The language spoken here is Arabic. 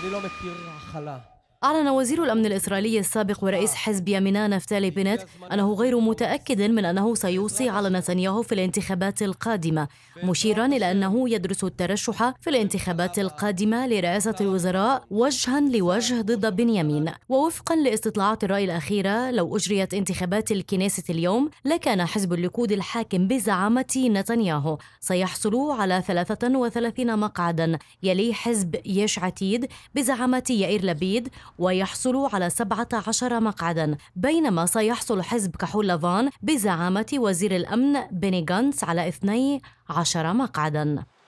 שאני לא מכיר הכלה. أعلن وزير الأمن الإسرائيلي السابق ورئيس حزب يمينا نفتالي بنت أنه غير متأكد من أنه سيوصي على نتنياهو في الانتخابات القادمة مشيرا إلى أنه يدرس الترشح في الانتخابات القادمة لرئاسة الوزراء وجها لوجه ضد بنيامين ووفقا لاستطلاعات الرأي الأخيرة لو أجريت انتخابات الكنيسة اليوم لكان حزب الليكود الحاكم بزعامة نتنياهو سيحصل على 33 مقعدا يلي حزب يش عتيد بزعامة يائر لبيد ويحصل على 17 مقعدا بينما سيحصل حزب كحولافان بزعامة وزير الأمن بيني غانس على 12 مقعدا